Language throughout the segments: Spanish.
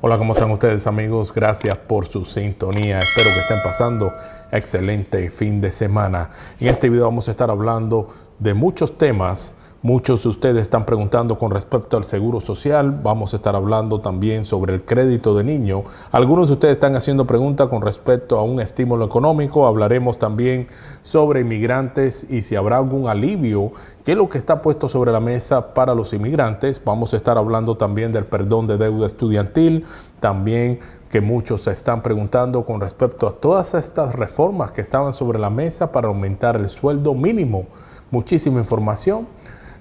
Hola, ¿cómo están ustedes amigos? Gracias por su sintonía. Espero que estén pasando excelente fin de semana. En este video vamos a estar hablando de muchos temas Muchos de ustedes están preguntando con respecto al seguro social. Vamos a estar hablando también sobre el crédito de niño. Algunos de ustedes están haciendo preguntas con respecto a un estímulo económico. Hablaremos también sobre inmigrantes y si habrá algún alivio, qué es lo que está puesto sobre la mesa para los inmigrantes. Vamos a estar hablando también del perdón de deuda estudiantil, también que muchos se están preguntando con respecto a todas estas reformas que estaban sobre la mesa para aumentar el sueldo mínimo. Muchísima información.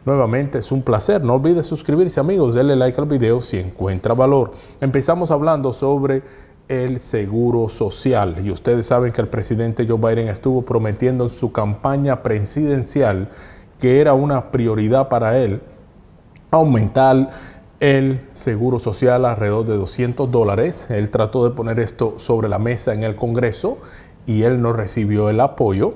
Nuevamente es un placer. No olvides suscribirse amigos, denle like al video si encuentra valor. Empezamos hablando sobre el seguro social. Y ustedes saben que el presidente Joe Biden estuvo prometiendo en su campaña presidencial que era una prioridad para él aumentar el seguro social alrededor de 200 dólares. Él trató de poner esto sobre la mesa en el Congreso y él no recibió el apoyo.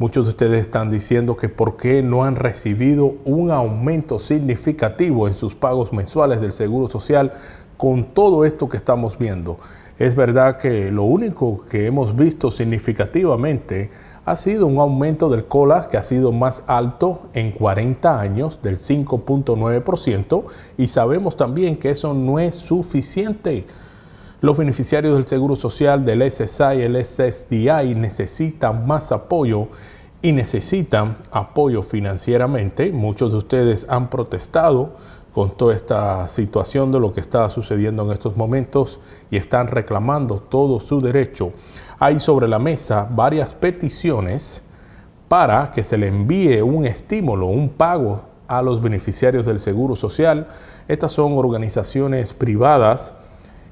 Muchos de ustedes están diciendo que por qué no han recibido un aumento significativo en sus pagos mensuales del Seguro Social con todo esto que estamos viendo. Es verdad que lo único que hemos visto significativamente ha sido un aumento del COLA que ha sido más alto en 40 años, del 5.9%, y sabemos también que eso no es suficiente. Los beneficiarios del Seguro Social, del SSI y el SSDI necesitan más apoyo y necesitan apoyo financieramente. Muchos de ustedes han protestado con toda esta situación de lo que está sucediendo en estos momentos y están reclamando todo su derecho. Hay sobre la mesa varias peticiones para que se le envíe un estímulo, un pago a los beneficiarios del Seguro Social. Estas son organizaciones privadas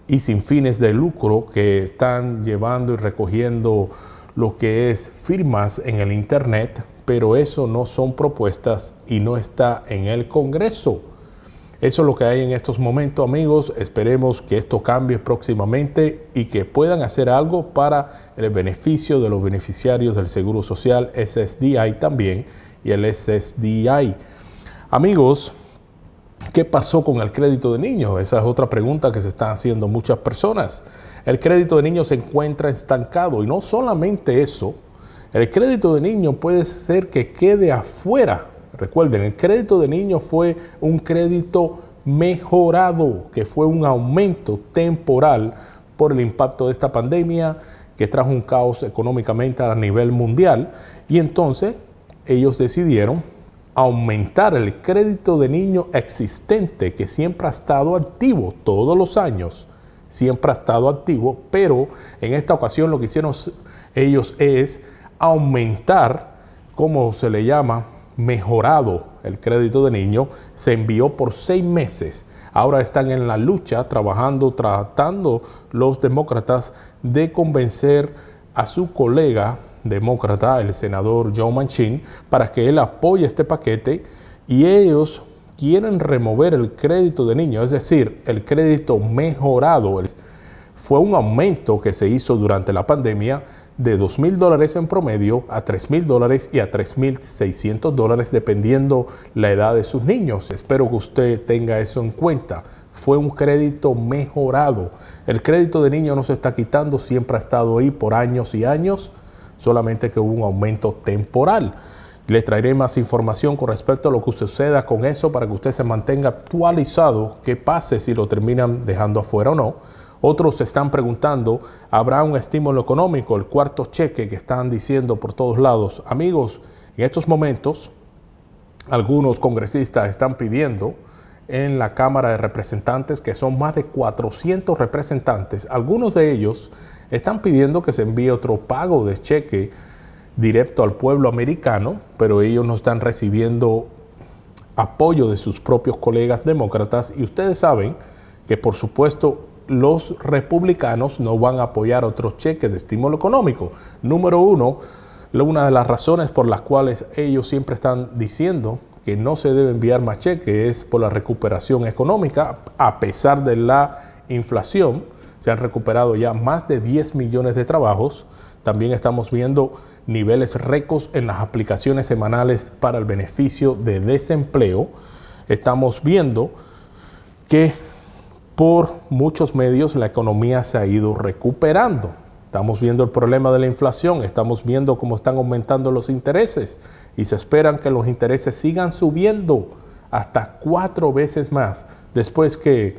y sin fines de lucro que están llevando y recogiendo lo que es firmas en el Internet, pero eso no son propuestas y no está en el Congreso. Eso es lo que hay en estos momentos, amigos. Esperemos que esto cambie próximamente y que puedan hacer algo para el beneficio de los beneficiarios del Seguro Social SSDI también y el SSDI. Amigos, ¿Qué pasó con el crédito de niños? Esa es otra pregunta que se están haciendo muchas personas. El crédito de niños se encuentra estancado y no solamente eso, el crédito de niños puede ser que quede afuera. Recuerden, el crédito de niños fue un crédito mejorado, que fue un aumento temporal por el impacto de esta pandemia que trajo un caos económicamente a nivel mundial. Y entonces ellos decidieron aumentar el crédito de niño existente que siempre ha estado activo todos los años, siempre ha estado activo, pero en esta ocasión lo que hicieron ellos es aumentar, como se le llama, mejorado el crédito de niño, se envió por seis meses. Ahora están en la lucha, trabajando, tratando los demócratas de convencer a su colega demócrata, el senador Joe Manchin, para que él apoye este paquete y ellos quieren remover el crédito de niño, es decir, el crédito mejorado. Fue un aumento que se hizo durante la pandemia de dos mil dólares en promedio a tres mil dólares y a $3.600 mil dólares dependiendo la edad de sus niños. Espero que usted tenga eso en cuenta. Fue un crédito mejorado. El crédito de niño no se está quitando, siempre ha estado ahí por años y años solamente que hubo un aumento temporal. Les traeré más información con respecto a lo que suceda con eso para que usted se mantenga actualizado, qué pase si lo terminan dejando afuera o no. Otros se están preguntando, ¿habrá un estímulo económico? El cuarto cheque que están diciendo por todos lados. Amigos, en estos momentos, algunos congresistas están pidiendo en la Cámara de Representantes, que son más de 400 representantes, algunos de ellos están pidiendo que se envíe otro pago de cheque directo al pueblo americano, pero ellos no están recibiendo apoyo de sus propios colegas demócratas y ustedes saben que por supuesto los republicanos no van a apoyar otros cheques de estímulo económico. Número uno, una de las razones por las cuales ellos siempre están diciendo que no se debe enviar más cheques es por la recuperación económica a pesar de la inflación se han recuperado ya más de 10 millones de trabajos. También estamos viendo niveles récords en las aplicaciones semanales para el beneficio de desempleo. Estamos viendo que por muchos medios la economía se ha ido recuperando. Estamos viendo el problema de la inflación, estamos viendo cómo están aumentando los intereses y se esperan que los intereses sigan subiendo hasta cuatro veces más después que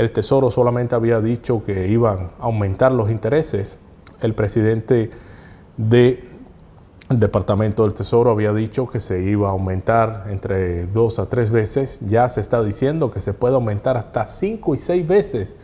el Tesoro solamente había dicho que iban a aumentar los intereses. El presidente del Departamento del Tesoro había dicho que se iba a aumentar entre dos a tres veces. Ya se está diciendo que se puede aumentar hasta cinco y seis veces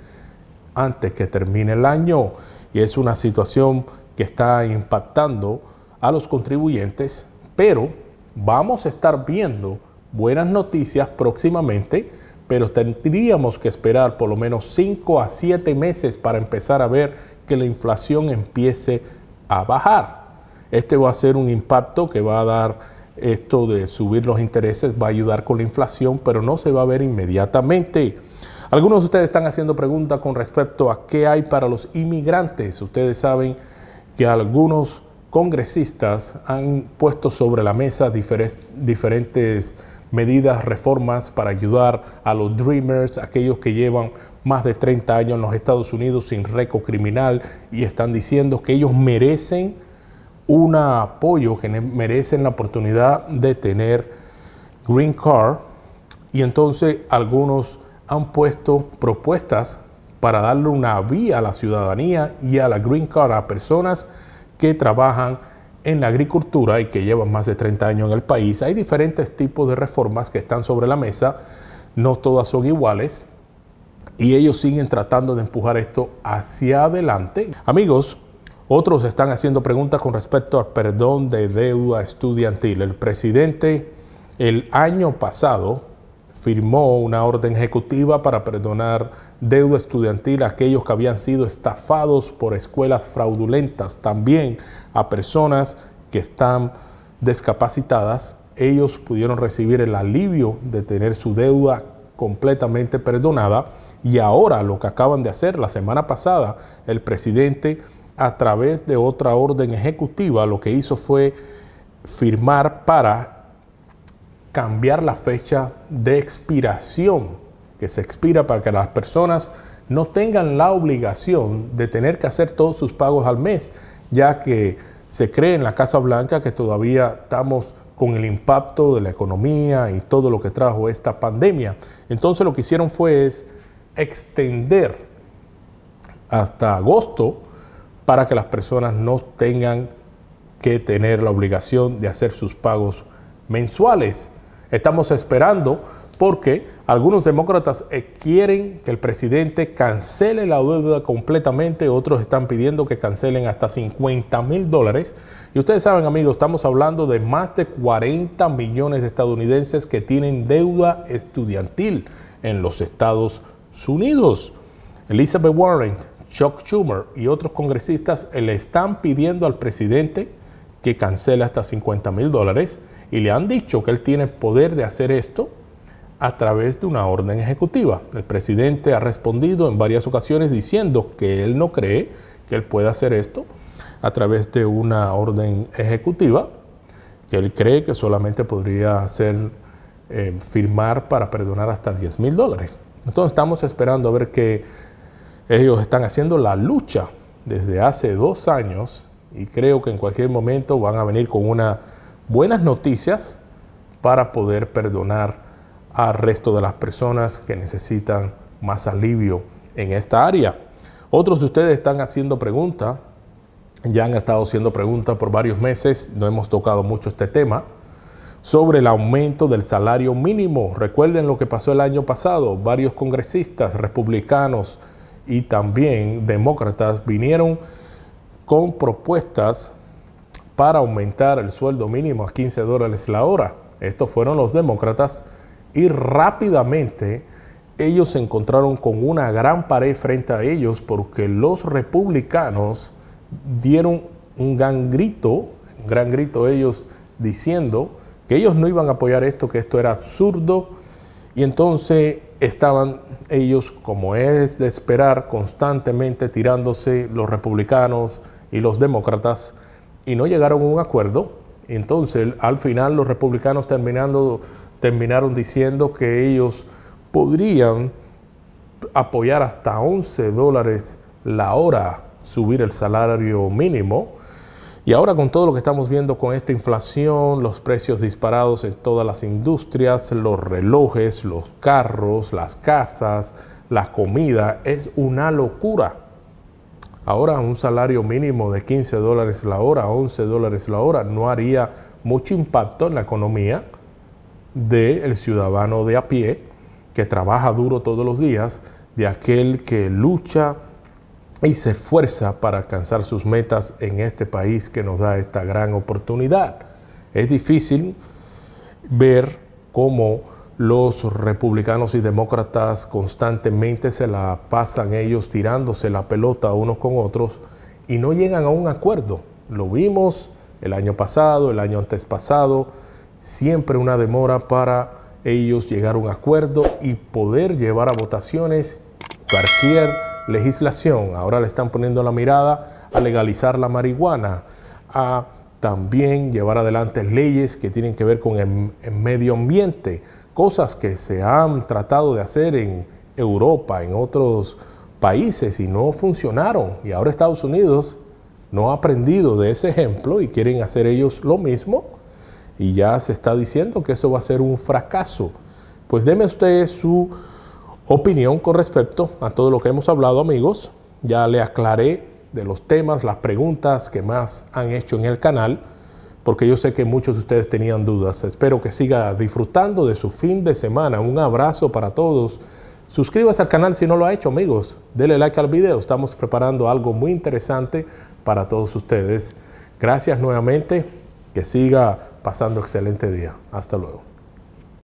antes que termine el año. Y es una situación que está impactando a los contribuyentes, pero vamos a estar viendo buenas noticias próximamente pero tendríamos que esperar por lo menos 5 a 7 meses para empezar a ver que la inflación empiece a bajar. Este va a ser un impacto que va a dar esto de subir los intereses, va a ayudar con la inflación, pero no se va a ver inmediatamente. Algunos de ustedes están haciendo preguntas con respecto a qué hay para los inmigrantes. Ustedes saben que algunos congresistas han puesto sobre la mesa diferentes medidas, reformas para ayudar a los Dreamers, aquellos que llevan más de 30 años en los Estados Unidos sin récord criminal y están diciendo que ellos merecen un apoyo, que merecen la oportunidad de tener Green Card. Y entonces algunos han puesto propuestas para darle una vía a la ciudadanía y a la Green Card a personas que trabajan en la agricultura y que llevan más de 30 años en el país, hay diferentes tipos de reformas que están sobre la mesa, no todas son iguales y ellos siguen tratando de empujar esto hacia adelante. Amigos, otros están haciendo preguntas con respecto al perdón de deuda estudiantil. El presidente el año pasado firmó una orden ejecutiva para perdonar deuda estudiantil a aquellos que habían sido estafados por escuelas fraudulentas, también a personas que están discapacitadas. Ellos pudieron recibir el alivio de tener su deuda completamente perdonada y ahora lo que acaban de hacer la semana pasada, el presidente a través de otra orden ejecutiva lo que hizo fue firmar para cambiar la fecha de expiración que se expira para que las personas no tengan la obligación de tener que hacer todos sus pagos al mes, ya que se cree en la Casa Blanca que todavía estamos con el impacto de la economía y todo lo que trajo esta pandemia. Entonces lo que hicieron fue es extender hasta agosto para que las personas no tengan que tener la obligación de hacer sus pagos mensuales. Estamos esperando porque algunos demócratas eh, quieren que el presidente cancele la deuda completamente, otros están pidiendo que cancelen hasta 50 mil dólares. Y ustedes saben, amigos, estamos hablando de más de 40 millones de estadounidenses que tienen deuda estudiantil en los Estados Unidos. Elizabeth Warren, Chuck Schumer y otros congresistas eh, le están pidiendo al presidente que cancele hasta 50 mil dólares y le han dicho que él tiene poder de hacer esto a través de una orden ejecutiva. El presidente ha respondido en varias ocasiones diciendo que él no cree que él pueda hacer esto a través de una orden ejecutiva, que él cree que solamente podría hacer eh, firmar para perdonar hasta 10 mil dólares. Entonces estamos esperando a ver que ellos están haciendo la lucha desde hace dos años y creo que en cualquier momento van a venir con una buenas noticias para poder perdonar al resto de las personas que necesitan más alivio en esta área. Otros de ustedes están haciendo preguntas, ya han estado haciendo preguntas por varios meses, no hemos tocado mucho este tema, sobre el aumento del salario mínimo. Recuerden lo que pasó el año pasado, varios congresistas republicanos y también demócratas vinieron con propuestas para aumentar el sueldo mínimo a 15 dólares la hora. Estos fueron los demócratas y rápidamente ellos se encontraron con una gran pared frente a ellos porque los republicanos dieron un gran grito, un gran grito ellos diciendo que ellos no iban a apoyar esto, que esto era absurdo y entonces estaban ellos, como es de esperar, constantemente tirándose los republicanos y los demócratas y no llegaron a un acuerdo. Entonces, al final los republicanos terminando, terminaron diciendo que ellos podrían apoyar hasta 11 dólares la hora, subir el salario mínimo. Y ahora con todo lo que estamos viendo con esta inflación, los precios disparados en todas las industrias, los relojes, los carros, las casas, la comida, es una locura. Ahora un salario mínimo de 15 dólares la hora, 11 dólares la hora, no haría mucho impacto en la economía del ciudadano de a pie que trabaja duro todos los días, de aquel que lucha y se esfuerza para alcanzar sus metas en este país que nos da esta gran oportunidad. Es difícil ver cómo los republicanos y demócratas constantemente se la pasan ellos tirándose la pelota unos con otros y no llegan a un acuerdo. Lo vimos el año pasado, el año antes pasado, siempre una demora para ellos llegar a un acuerdo y poder llevar a votaciones cualquier legislación. Ahora le están poniendo la mirada a legalizar la marihuana, a también llevar adelante leyes que tienen que ver con el, el medio ambiente, cosas que se han tratado de hacer en Europa, en otros países y no funcionaron. Y ahora Estados Unidos no ha aprendido de ese ejemplo y quieren hacer ellos lo mismo. Y ya se está diciendo que eso va a ser un fracaso. Pues deme usted su opinión con respecto a todo lo que hemos hablado, amigos. Ya le aclaré de los temas, las preguntas que más han hecho en el canal porque yo sé que muchos de ustedes tenían dudas. Espero que siga disfrutando de su fin de semana. Un abrazo para todos. Suscríbase al canal si no lo ha hecho, amigos. Dele like al video. Estamos preparando algo muy interesante para todos ustedes. Gracias nuevamente. Que siga pasando excelente día. Hasta luego.